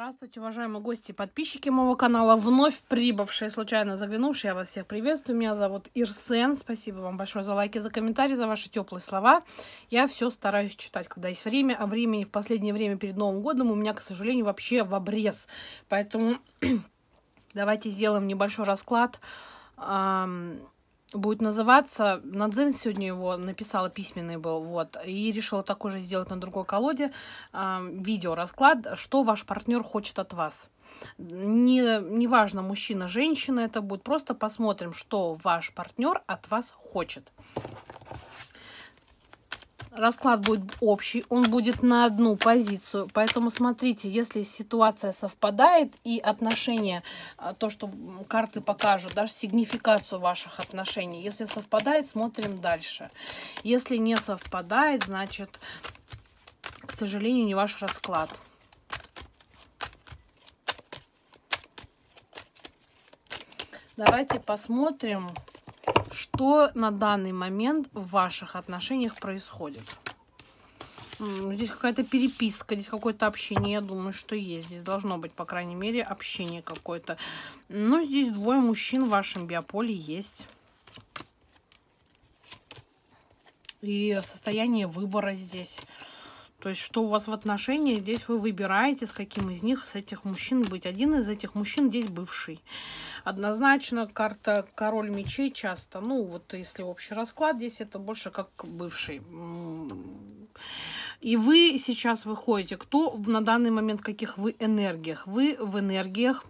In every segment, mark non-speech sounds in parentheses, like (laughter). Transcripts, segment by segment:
Здравствуйте, уважаемые гости и подписчики моего канала, вновь прибывшие, случайно заглянувшие, я вас всех приветствую. Меня зовут Ирсен, спасибо вам большое за лайки, за комментарии, за ваши теплые слова. Я все стараюсь читать, когда есть время, а времени в последнее время перед Новым годом у меня, к сожалению, вообще в обрез. Поэтому (clears throat) давайте сделаем небольшой расклад будет называться. Надзин сегодня его написала, письменный был, вот, и решила такой же сделать на другой колоде э, видео расклад, что ваш партнер хочет от вас. Не, не важно, мужчина, женщина это будет, просто посмотрим, что ваш партнер от вас хочет расклад будет общий, он будет на одну позицию. Поэтому смотрите, если ситуация совпадает и отношения, а, то, что карты покажут, даже сигнификацию ваших отношений, если совпадает, смотрим дальше. Если не совпадает, значит, к сожалению, не ваш расклад. Давайте посмотрим, что на данный момент в ваших отношениях происходит. Здесь какая-то переписка, здесь какое-то общение, я думаю, что есть. Здесь должно быть, по крайней мере, общение какое-то. Но ну, здесь двое мужчин в вашем биополе есть. И состояние выбора здесь. То есть, что у вас в отношении, здесь вы выбираете, с каким из них, с этих мужчин быть. Один из этих мужчин здесь бывший. Однозначно карта король мечей часто, ну вот если общий расклад, здесь это больше как бывший. И вы сейчас выходите, кто на данный момент, каких вы энергиях? Вы в энергиях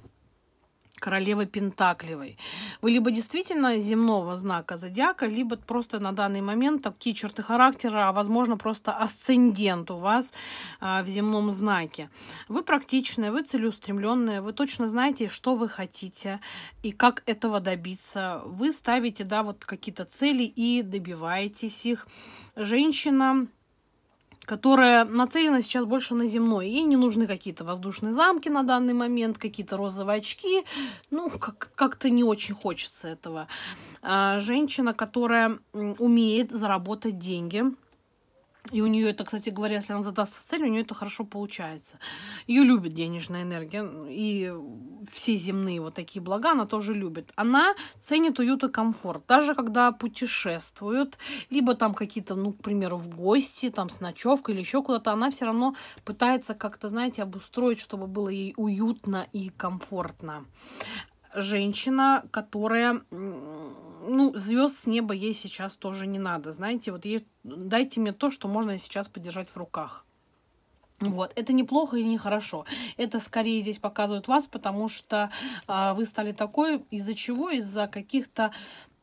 королевы Пентакливой. Вы либо действительно земного знака зодиака, либо просто на данный момент такие черты характера, а возможно просто асцендент у вас а, в земном знаке. Вы практичные, вы целеустремленные, вы точно знаете, что вы хотите и как этого добиться. Вы ставите, да, вот какие-то цели и добиваетесь их. Женщина которая нацелена сейчас больше на земной. Ей не нужны какие-то воздушные замки на данный момент, какие-то розовые очки. Ну, как- как-то не очень хочется этого. А, женщина, которая умеет заработать деньги – и у нее это, кстати говоря, если она задастся цель, у нее это хорошо получается. Ее любит денежная энергия и все земные вот такие блага она тоже любит. Она ценит уют и комфорт. Даже когда путешествует, либо там какие-то, ну, к примеру, в гости, там с ночевкой или еще куда-то, она все равно пытается как-то, знаете, обустроить, чтобы было ей уютно и комфортно женщина, которая, ну, звезд с неба ей сейчас тоже не надо. Знаете, вот ей, дайте мне то, что можно сейчас подержать в руках. Вот, это неплохо и нехорошо. Это скорее здесь показывают вас, потому что э, вы стали такой, из-за чего? Из-за каких-то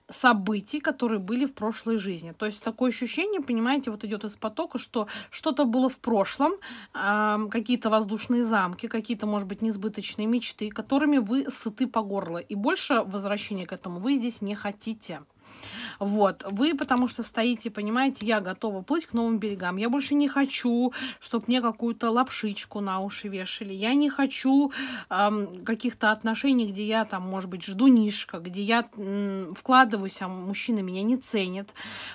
событий, которые были в прошлой жизни. То есть такое ощущение, понимаете, вот идет из потока, что что-то было в прошлом, э, какие-то воздушные замки, какие-то, может быть, несбыточные мечты, которыми вы сыты по горло. И больше возвращения к этому вы здесь не хотите. Вот. Вы потому что стоите, понимаете, я готова плыть к новым берегам. Я больше не хочу, чтобы мне какую-то лапшичку на уши вешали. Я не хочу эм, каких-то отношений, где я там, может быть, жду нишка, где я м, вкладываюсь, а мужчина меня не ценит.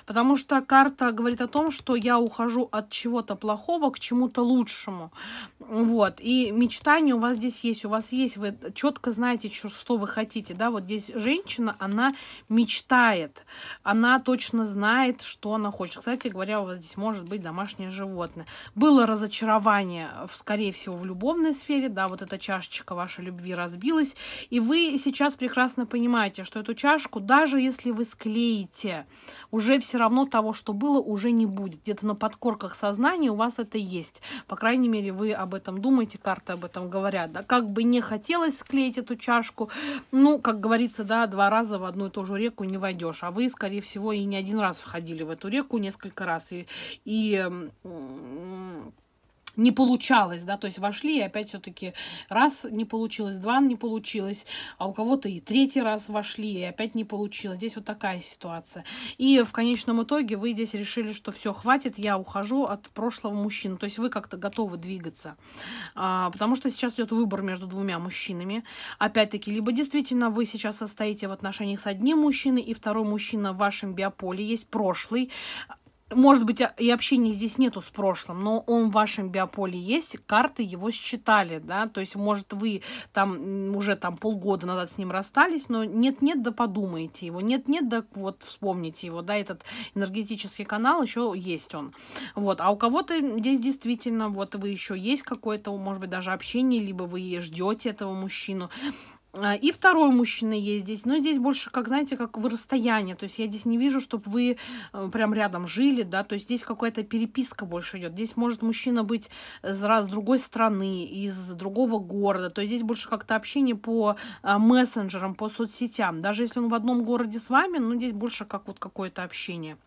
Потому что карта говорит о том, что я ухожу от чего-то плохого к чему-то лучшему. Вот. И мечтания у вас здесь есть. У вас есть, вы четко знаете, что вы хотите. Да, вот здесь женщина, она мечтает она точно знает, что она хочет. Кстати говоря, у вас здесь может быть домашнее животное. Было разочарование, скорее всего, в любовной сфере, да, вот эта чашечка вашей любви разбилась, и вы сейчас прекрасно понимаете, что эту чашку, даже если вы склеите, уже все равно того, что было, уже не будет. Где-то на подкорках сознания у вас это есть. По крайней мере, вы об этом думаете, карты об этом говорят, да, как бы не хотелось склеить эту чашку, ну, как говорится, да, два раза в одну и ту же реку не войдешь, а вы, скорее скорее всего, и не один раз входили в эту реку, несколько раз. И, и не получалось, да, то есть вошли, и опять все-таки раз не получилось, два не получилось, а у кого-то и третий раз вошли, и опять не получилось. Здесь вот такая ситуация. И в конечном итоге вы здесь решили, что все, хватит, я ухожу от прошлого мужчины. То есть вы как-то готовы двигаться. А, потому что сейчас идет выбор между двумя мужчинами. Опять-таки, либо действительно вы сейчас состоите в отношениях с одним мужчиной, и второй мужчина в вашем биополе есть прошлый, может быть, а, и общения здесь нету с прошлым, но он в вашем биополе есть, карты его считали, да, то есть, может, вы там уже там полгода назад с ним расстались, но нет-нет, да подумайте его, нет-нет, да вот вспомните его, да, этот энергетический канал еще есть он, вот, а у кого-то здесь действительно вот вы еще есть какое-то, может быть, даже общение, либо вы ждете этого мужчину, а, и второй мужчина есть здесь, но здесь больше, как знаете, как в расстоянии, То есть я здесь не вижу, чтобы вы э, прям рядом жили, да, то есть здесь какая-то переписка больше идет. Здесь может мужчина быть раз с другой страны, из другого города. То есть здесь больше как-то общение по а, мессенджерам, по соцсетям. Даже если он в одном городе с вами, ну здесь больше как вот какое-то общение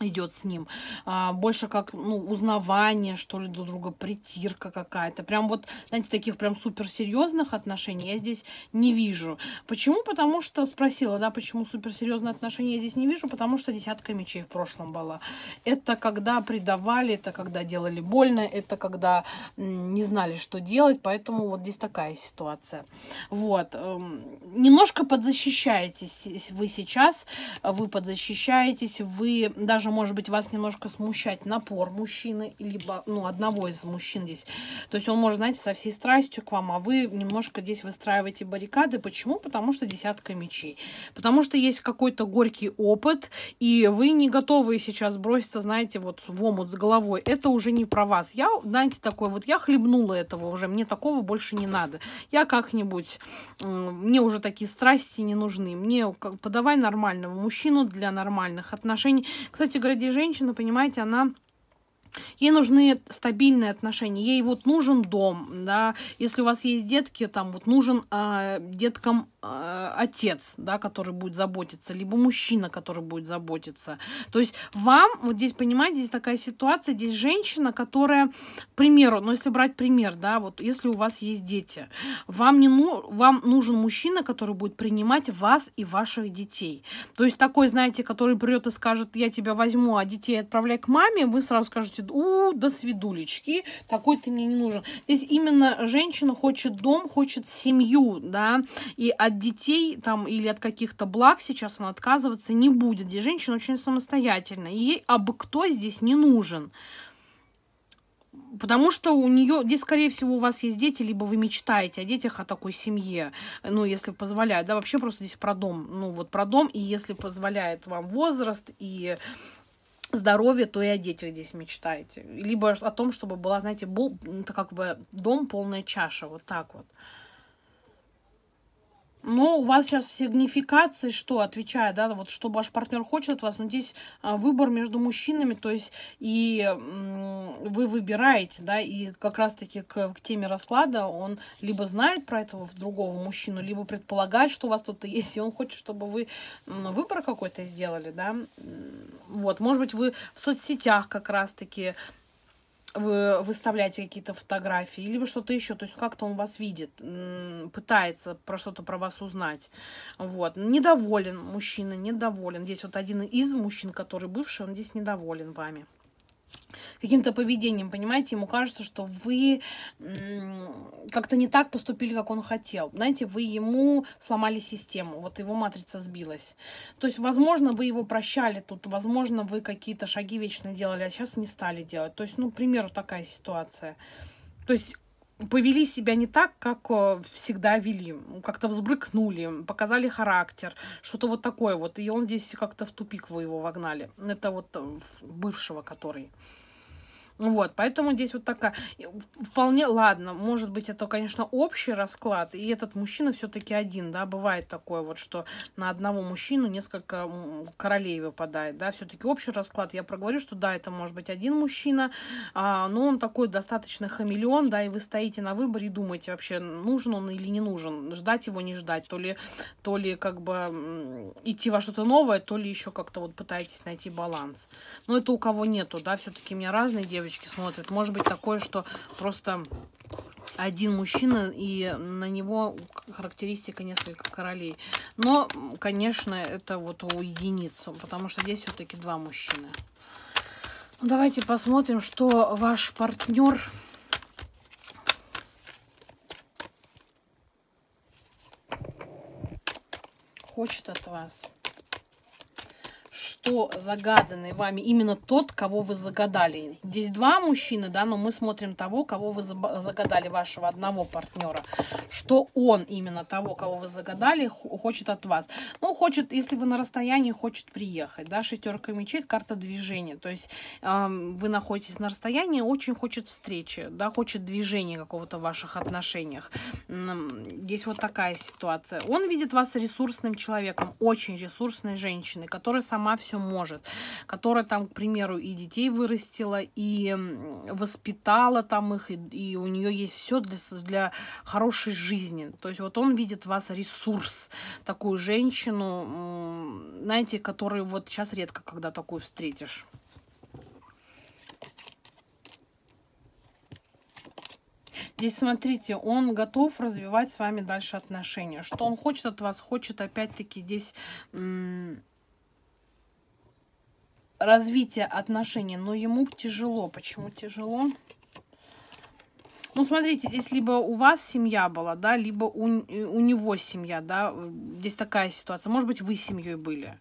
идет с ним. А, больше как, ну, узнавание, что ли, друг друга, притирка какая-то. Прям вот, знаете, таких прям суперсерьезных отношений я здесь не вижу. Почему? Потому что, спросила, да, почему суперсерьезные отношения я здесь не вижу, потому что десятка мечей в прошлом была. Это когда предавали, это когда делали больно, это когда не знали, что делать, поэтому вот здесь такая ситуация. Вот. Эм, немножко подзащищаетесь вы сейчас, вы подзащищаетесь, вы даже даже, может быть, вас немножко смущать напор мужчины, либо, ну, одного из мужчин здесь. То есть он может, знаете, со всей страстью к вам, а вы немножко здесь выстраиваете баррикады. Почему? Потому что десятка мечей. Потому что есть какой-то горький опыт, и вы не готовы сейчас броситься, знаете, вот в омут с головой. Это уже не про вас. Я, знаете, такой вот, я хлебнула этого уже, мне такого больше не надо. Я как-нибудь, мне уже такие страсти не нужны. Мне подавай нормального мужчину для нормальных отношений. Кстати, эти гради женщина, понимаете, она Ей нужны стабильные отношения, ей вот нужен дом, да, если у вас есть детки, там вот нужен э, деткам э, отец, да, который будет заботиться, либо мужчина, который будет заботиться. То есть вам, вот здесь, понимаете, здесь такая ситуация, здесь женщина, которая, к примеру, ну если брать пример, да, вот если у вас есть дети, вам, не ну, вам нужен мужчина, который будет принимать вас и ваших детей. То есть такой, знаете, который придет и скажет, я тебя возьму, а детей отправляй к маме, вы сразу скажете, свид... У, до свидулечки, такой ты мне не нужен. Здесь именно женщина хочет дом, хочет семью, да, и от детей там или от каких-то благ сейчас она отказываться не будет. Здесь женщина очень самостоятельна, и ей абы кто здесь не нужен. Потому что у нее, здесь, скорее всего, у вас есть дети, либо вы мечтаете о детях, о такой семье, ну, если позволяет, да, вообще просто здесь про дом, ну, вот про дом, и если позволяет вам возраст и здоровье, то и о детях здесь мечтаете. Либо о том, чтобы была, знаете, был, как бы дом полная чаша, вот так вот. Ну, у вас сейчас сигнификации, что отвечает, да, вот что ваш партнер хочет от вас, но здесь а, выбор между мужчинами, то есть и вы выбираете, да, и как раз-таки к, к теме расклада он либо знает про этого другого мужчину, либо предполагает, что у вас тут то есть, и он хочет, чтобы вы выбор какой-то сделали, да. Вот, может быть, вы в соцсетях как раз-таки вы выставляете какие-то фотографии, либо что-то еще. То есть как-то он вас видит, пытается про что-то про вас узнать. Вот. Недоволен мужчина, недоволен. Здесь вот один из мужчин, который бывший, он здесь недоволен вами каким-то поведением, понимаете, ему кажется, что вы как-то не так поступили, как он хотел. Знаете, вы ему сломали систему, вот его матрица сбилась. То есть, возможно, вы его прощали тут, возможно, вы какие-то шаги вечно делали, а сейчас не стали делать. То есть, ну, к примеру, такая ситуация. То есть повели себя не так, как э, всегда вели. Ну, как-то взбрыкнули, показали характер, что-то вот такое вот. И он здесь как-то в тупик вы его вогнали. Это вот э, бывшего, который. Вот, поэтому здесь вот такая... Вполне, ладно, может быть, это, конечно, общий расклад, и этот мужчина все-таки один, да, бывает такое вот, что на одного мужчину несколько королей выпадает, да, все-таки общий расклад. Я проговорю, что да, это может быть один мужчина, а, но он такой достаточно хамелеон, да, и вы стоите на выборе и думаете вообще, нужен он или не нужен, ждать его, не ждать, то ли, то ли как бы идти во что-то новое, то ли еще как-то вот пытаетесь найти баланс. Но это у кого нету, да, все-таки у меня разные девочки, девочки смотрят. Может быть такое, что просто один мужчина, и на него характеристика несколько королей. Но, конечно, это вот у единицу, потому что здесь все-таки два мужчины. Ну, давайте посмотрим, что ваш партнер... хочет от вас кто загаданный вами, именно тот, кого вы загадали. Здесь два мужчины, да, но мы смотрим того, кого вы загадали, вашего одного партнера. Что он именно того, кого вы загадали, хочет от вас. Ну, хочет, если вы на расстоянии, хочет приехать, да, шестерка мечей, карта движения. То есть э, вы находитесь на расстоянии, очень хочет встречи, да, хочет движения какого-то в ваших отношениях. Здесь вот такая ситуация. Он видит вас ресурсным человеком, очень ресурсной женщиной, которая сама все все может, которая там, к примеру, и детей вырастила, и воспитала там их, и, и у нее есть все для, для хорошей жизни. То есть вот он видит в вас ресурс, такую женщину, знаете, которую вот сейчас редко когда такую встретишь. Здесь, смотрите, он готов развивать с вами дальше отношения. Что он хочет от вас, хочет опять-таки здесь развитие отношений, но ему тяжело. Почему тяжело? Ну, смотрите, здесь либо у вас семья была, да, либо у, у него семья, да, здесь такая ситуация. Может быть, вы семьей были.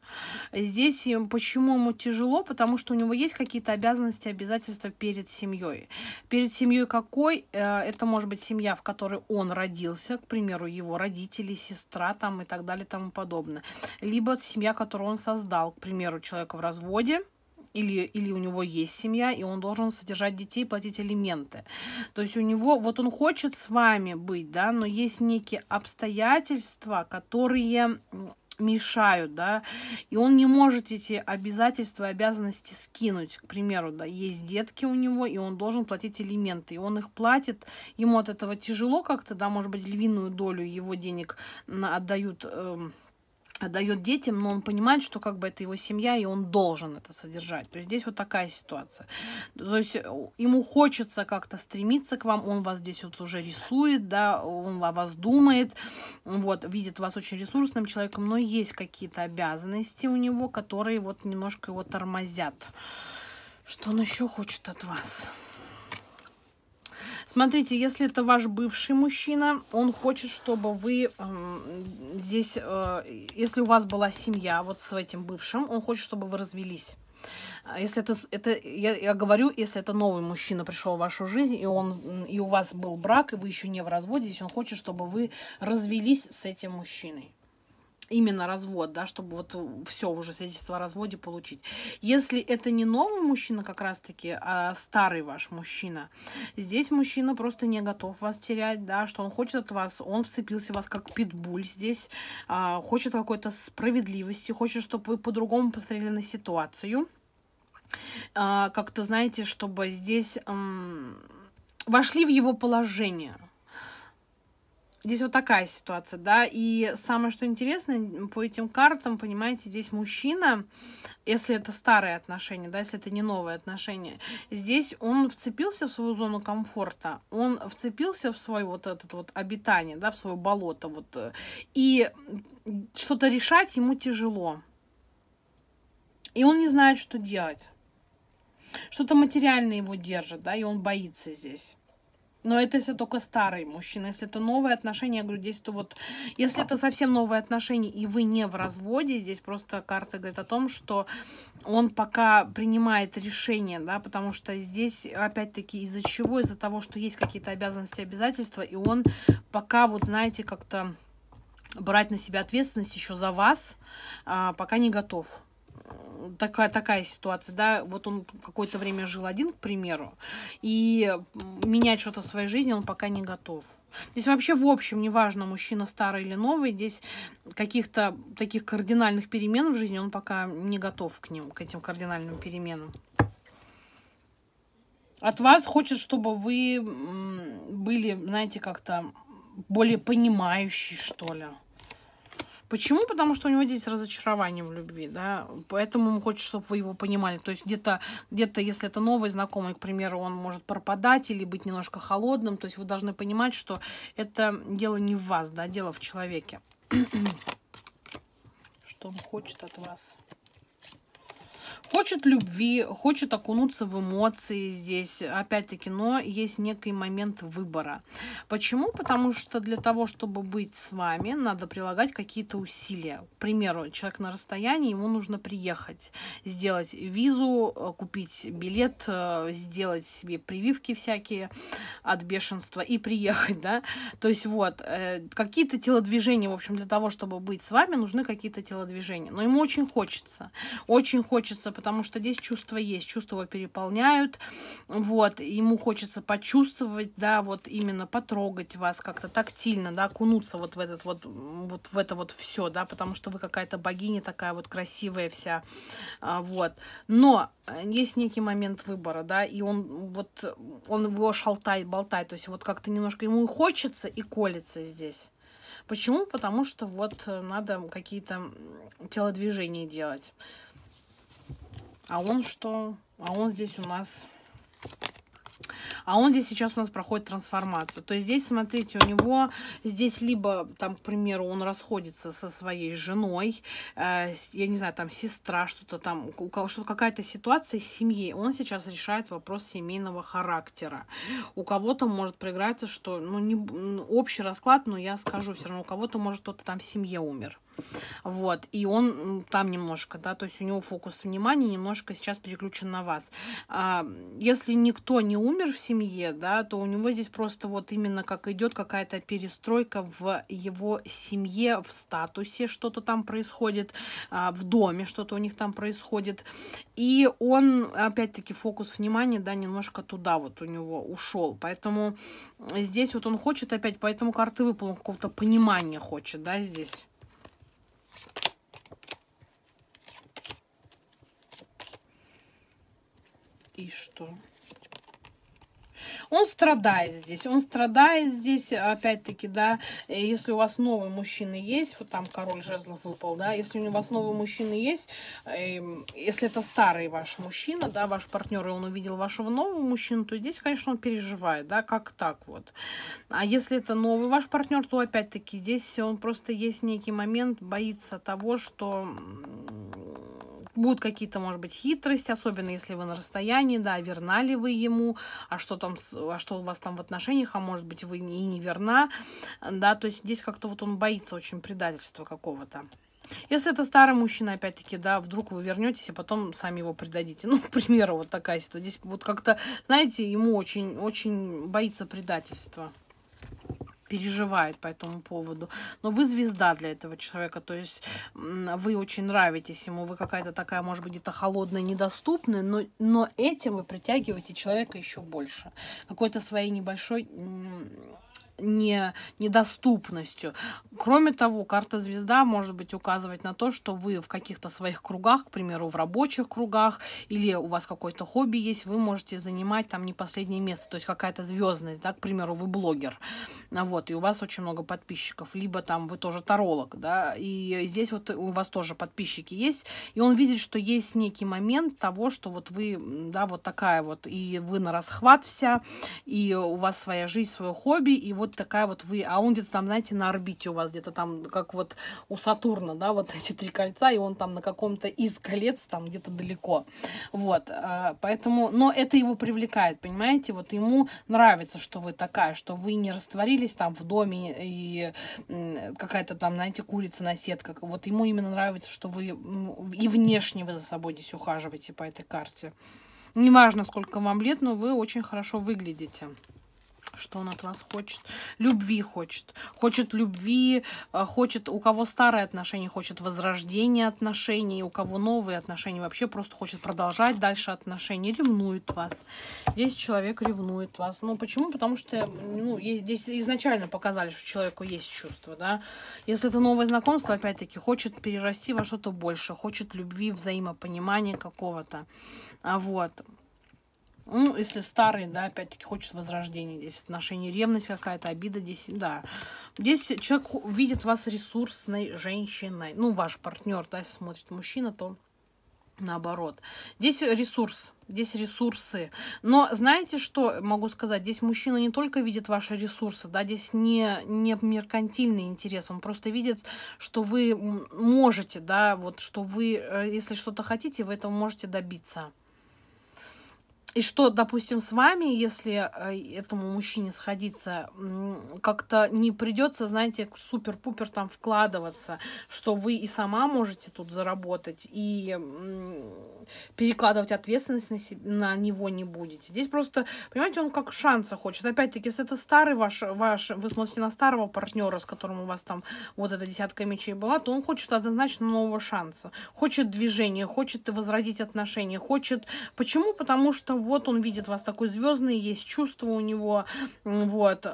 Здесь э, почему ему тяжело? Потому что у него есть какие-то обязанности, обязательства перед семьей. Перед семьей какой? Э, это может быть семья, в которой он родился, к примеру, его родители, сестра там и так далее и тому подобное. Либо семья, которую он создал, к примеру, человека в разводе, или, или у него есть семья, и он должен содержать детей, платить элементы То есть у него, вот он хочет с вами быть, да, но есть некие обстоятельства, которые мешают, да, и он не может эти обязательства и обязанности скинуть. К примеру, да, есть детки у него, и он должен платить элементы, и он их платит, ему от этого тяжело как-то, да, может быть, львиную долю его денег отдают э, отдает детям, но он понимает, что как бы это его семья, и он должен это содержать. То есть здесь вот такая ситуация. То есть э, ему хочется как-то стремиться к вам, он вас здесь вот уже рисует, да, он о вас думает, вот, видит вас очень ресурсным человеком, но есть какие-то обязанности у него, которые вот немножко его тормозят. Что он еще хочет от вас? Смотрите, если это ваш бывший мужчина, он хочет, чтобы вы э, здесь, э, если у вас была семья вот с этим бывшим, он хочет, чтобы вы развелись. А если это, это я, я говорю, если это новый мужчина пришел в вашу жизнь, и, он, и у вас был брак, и вы еще не в разводе, здесь он хочет, чтобы вы развелись с этим мужчиной именно развод, да, чтобы вот э, все уже свидетельство о разводе получить. Если это не новый мужчина как раз-таки, а старый ваш мужчина, здесь мужчина просто не готов вас терять, да, что он хочет от вас, он вцепился в вас как питбуль здесь, а, хочет какой-то справедливости, хочет, чтобы вы по-другому посмотрели на ситуацию. А, как-то, знаете, чтобы здесь эм, вошли в его положение – Здесь вот такая ситуация, да, и самое, что интересно, по этим картам, понимаете, здесь мужчина, если это старые отношения, да, если это не новые отношения, здесь он вцепился в свою зону комфорта, он вцепился в свой вот этот вот обитание, да, в свое болото, вот, э, и что-то решать ему тяжело, и он не знает, что делать. Что-то материальное его держит, да, и он боится здесь. Но это если только старый мужчина. Если это новые отношения, я говорю, здесь то вот... Если это совсем новые отношения, и вы не в разводе, здесь просто карта говорит о том, что он пока принимает решение, да, потому что здесь, опять-таки, из-за чего? Из-за того, что есть какие-то обязанности, обязательства, и он пока, вот знаете, как-то брать на себя ответственность еще за вас, а, пока не готов такая, такая ситуация, да, вот он какое-то время жил один, к примеру, и менять что-то в своей жизни он пока не готов. Здесь вообще в общем неважно, мужчина старый или новый, здесь каких-то таких кардинальных перемен в жизни он пока не готов к ним, к этим кардинальным переменам. От вас хочет, чтобы вы были, знаете, как-то более понимающий, что ли. Почему? Потому что у него здесь разочарование в любви, да, поэтому он хочет, чтобы вы его понимали. То есть где-то, где-то, если это новый знакомый, к примеру, он может пропадать или быть немножко холодным, то есть вы должны понимать, что это дело не в вас, да, дело в человеке. (clears throat) что он хочет от вас. Хочет любви, хочет окунуться в эмоции здесь, опять-таки, но есть некий момент выбора. Почему? Потому что для того, чтобы быть с вами, надо прилагать какие-то усилия. К примеру, человек на расстоянии, ему нужно приехать, сделать визу, э, купить билет, э, сделать себе прививки всякие от бешенства и приехать, да. То есть вот, э, какие-то телодвижения, в общем, для того, чтобы быть с вами, нужны какие-то телодвижения. Но ему очень хочется, очень хочется, потому что здесь чувства есть, чувства его переполняют, вот, ему хочется почувствовать, да, вот именно потрогать вас как-то тактильно, да, окунуться вот в этот вот, вот в это вот все, да, потому что вы какая-то богиня такая вот красивая вся, а, вот, но э, есть некий момент выбора, да, и он вот, он его шалтает, болтает, то есть вот как-то немножко ему хочется и колется здесь. Почему? Потому что вот э, надо какие-то телодвижения делать. А он что? А он здесь у нас... А он здесь сейчас у нас проходит трансформацию. То есть здесь, смотрите, у него здесь либо, там, к примеру, он расходится со своей женой, э, я не знаю, там, сестра, что-то там, у кого что какая-то ситуация с семьей. Он сейчас решает вопрос семейного характера. У кого-то может проиграться, что, ну, не общий расклад, но я скажу все равно, у кого-то может кто-то там в семье умер. Вот, и он там немножко, да, то есть у него фокус внимания немножко сейчас переключен на вас. А, если никто не умер в семье, да, то у него здесь просто вот именно как идет какая-то перестройка в его семье, в статусе, что-то там происходит, а, в доме что-то у них там происходит. И он, опять-таки, фокус внимания, да, немножко туда вот у него ушел. Поэтому здесь вот он хочет опять, поэтому карты выпал, какого-то понимания хочет, да, здесь. и что? Он страдает здесь, он страдает здесь, опять-таки, да, э, если у вас новый мужчина есть, вот там король жезлов выпал, да, если у вас новый мужчина есть, эм, если это старый ваш мужчина, да, ваш партнер, и он увидел вашего нового мужчину, то здесь, конечно, он переживает, да, как так вот. А если это новый ваш партнер, то опять-таки здесь он просто есть некий момент, боится того, что Будут какие-то, может быть, хитрости, особенно если вы на расстоянии, да, верна ли вы ему, а что там, а что у вас там в отношениях, а может быть, вы и не верна, да, то есть здесь как-то вот он боится очень предательства какого-то. Если это старый мужчина, опять-таки, да, вдруг вы вернетесь и потом сами его предадите. Ну, к примеру, вот такая ситуация. Здесь вот как-то, знаете, ему очень, очень боится предательства переживает по этому поводу. Но вы звезда для этого человека, то есть вы очень нравитесь ему, вы какая-то такая, может быть, где-то холодная, недоступная, но, но этим вы притягиваете человека еще больше. Какой-то своей небольшой не, недоступностью. Кроме того, карта звезда может быть указывать на то, что вы в каких-то своих кругах, к примеру, в рабочих кругах, или у вас какое-то хобби есть, вы можете занимать там не последнее место, то есть какая-то звездность, да, к примеру, вы блогер, вот, и у вас очень много подписчиков, либо там вы тоже таролог, да, и здесь вот у вас тоже подписчики есть, и он видит, что есть некий момент того, что вот вы, да, вот такая вот, и вы на расхват вся, и у вас своя жизнь, свое хобби, и вот вот такая вот вы, а он где-то там, знаете, на орбите у вас где-то там, как вот у Сатурна, да, вот (laughs) эти три кольца, и он там на каком-то из колец там где-то далеко. Вот, э, поэтому, но это его привлекает, понимаете, вот ему нравится, что вы такая, что вы не растворились там в доме и какая-то там, знаете, курица на сетках. Вот ему именно нравится, что вы и внешне вы за собой здесь ухаживаете по этой карте. Неважно, сколько вам лет, но вы очень хорошо выглядите что он от вас хочет. Любви хочет. Хочет любви, э, хочет, у кого старые отношения, хочет возрождения отношений, у кого новые отношения, вообще просто хочет продолжать дальше отношения, ревнует вас. Здесь человек ревнует вас. Ну, почему? Потому что, ну, здесь изначально показали, что человеку есть чувство, да. Если это новое знакомство, опять-таки, хочет перерасти во что-то больше, хочет любви, взаимопонимания какого-то. а Вот. Ну, если старый, да, опять-таки хочет возрождения. Здесь отношение ревность какая-то, обида здесь, да. Здесь человек видит вас ресурсной женщиной. Ну, ваш партнер, да, если смотрит мужчина, то наоборот. Здесь ресурс, здесь ресурсы. Но знаете, что могу сказать? Здесь мужчина не только видит ваши ресурсы, да, здесь не, не меркантильный интерес, он просто видит, что вы можете, да, вот, что вы, э, если что-то хотите, вы этого можете добиться. И что, допустим, с вами, если э, этому мужчине сходиться, как-то не придется, знаете, супер-пупер там вкладываться, что вы и сама можете тут заработать, и перекладывать ответственность на, себе, на него не будете. Здесь просто, понимаете, он как шанса хочет. Опять-таки, если это старый ваш, ваш, вы смотрите на старого партнера, с которым у вас там вот эта десятка мечей была, то он хочет однозначно нового шанса. Хочет движения, хочет возродить отношения, хочет... Почему? Потому что вот он видит вас такой звездный, есть чувство у него, вот,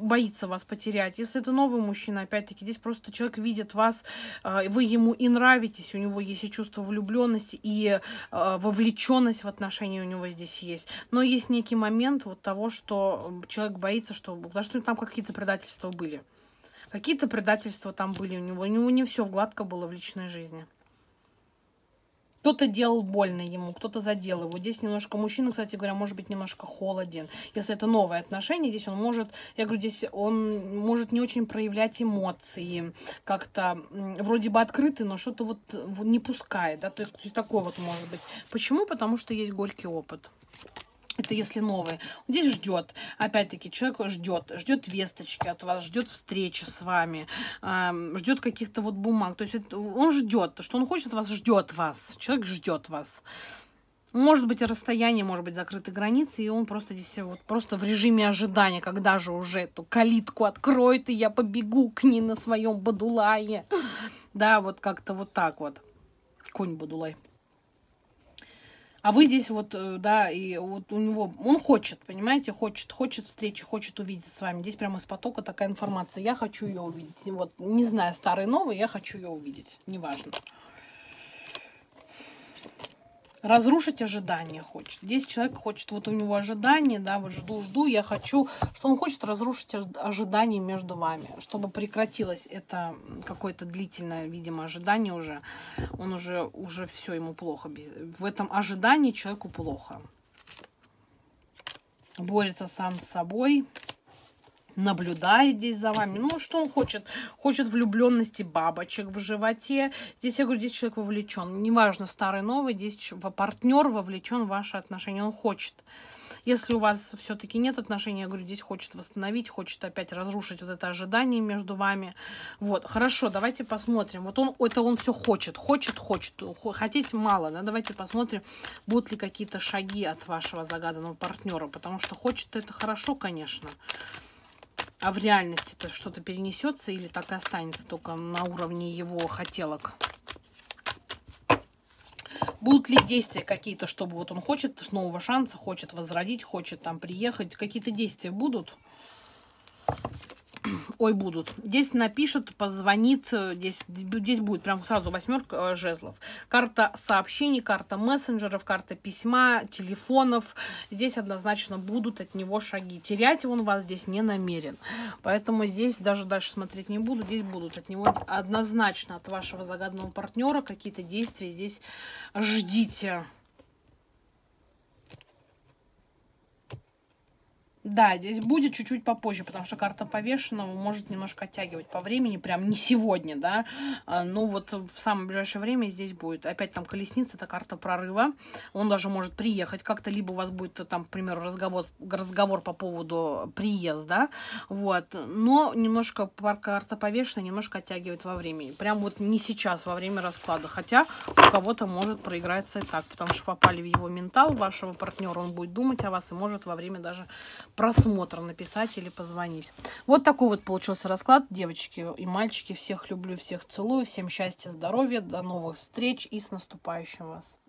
боится вас потерять. Если это новый мужчина, опять-таки, здесь просто человек видит вас, а, вы ему и нравитесь, у него есть и чувство влюбленности, и а, вовлеченность в отношения у него здесь есть. Но есть некий момент вот того, что человек боится, что, потому что там какие-то предательства были. Какие-то предательства там были у него. У него не все гладко было в личной жизни. Кто-то делал больно ему, кто-то задел его. Здесь немножко мужчина, кстати говоря, может быть немножко холоден. Если это новое отношение, здесь он может, я говорю, здесь он может не очень проявлять эмоции. Как-то вроде бы открытый, но что-то вот не пускает. Да? То, есть, то есть такой вот может быть. Почему? Потому что есть горький опыт. Это если новый. Здесь ждет, опять-таки, человек ждет, ждет весточки от вас, ждет встречи с вами, э, ждет каких-то вот бумаг. То есть это, он ждет, что он хочет от вас, ждет вас. Человек ждет вас. Может быть, расстояние, может быть, закрыты границы, и он просто здесь вот просто в режиме ожидания, когда же уже эту калитку откроет, и я побегу к ней на своем бадулае. Да, вот как-то вот так вот. Конь бадулай. А вы здесь вот, э, да, и вот у него, он хочет, понимаете, хочет, хочет встречи, хочет увидеть с вами. Здесь прямо из потока такая информация. Я хочу ее увидеть. Вот, не знаю, старый, новый, я хочу ее увидеть. Неважно разрушить ожидания хочет. Здесь человек хочет, вот у него ожидания, да, вот жду, жду, я хочу, что он хочет разрушить ожидания между вами, чтобы прекратилось это какое-то длительное, видимо, ожидание уже. Он уже, уже все ему плохо. В этом ожидании человеку плохо. Борется сам с собой наблюдает здесь за вами. Ну, что он хочет? Хочет влюбленности бабочек в животе. Здесь, я говорю, здесь человек вовлечен. Неважно, старый, новый, здесь партнер вовлечен в ваши отношения. Он хочет. Если у вас все-таки нет отношений, я говорю, здесь хочет восстановить, хочет опять разрушить вот это ожидание между вами. Вот, хорошо, давайте посмотрим. Вот он, это он все хочет, хочет, хочет. Хотеть мало, да, давайте посмотрим, будут ли какие-то шаги от вашего загаданного партнера, потому что хочет это хорошо, конечно. Конечно а в реальности это что-то перенесется или так и останется только на уровне его хотелок. Будут ли действия какие-то, чтобы вот он хочет нового шанса, хочет возродить, хочет там приехать, какие-то действия будут? ой, будут. Здесь напишет, позвонит, э, здесь, здесь будет прям сразу восьмерка э, жезлов. Карта сообщений, карта мессенджеров, карта письма, телефонов. Здесь однозначно будут от него шаги. Терять он вас здесь не намерен. Поэтому здесь даже дальше смотреть не буду. Здесь будут от него однозначно, от вашего загадного партнера какие-то действия здесь ждите. Да, здесь будет чуть-чуть попозже, потому что карта повешенного может немножко оттягивать по времени, прям не сегодня, да. А, Но ну вот в самое ближайшее время здесь будет. Опять там колесница, это карта прорыва. Он даже может приехать как-то, либо у вас будет э, там, к примеру, разговор, разговор по поводу приезда, вот. Но немножко карта повешенная немножко оттягивает во времени. Прям вот не сейчас, во время расклада. Хотя у кого-то может проиграться и так, потому что попали в его ментал, вашего партнера, он будет думать о вас и может во время даже просмотр написать или позвонить. Вот такой вот получился расклад. Девочки и мальчики, всех люблю, всех целую. Всем счастья, здоровья, до новых встреч и с наступающим вас.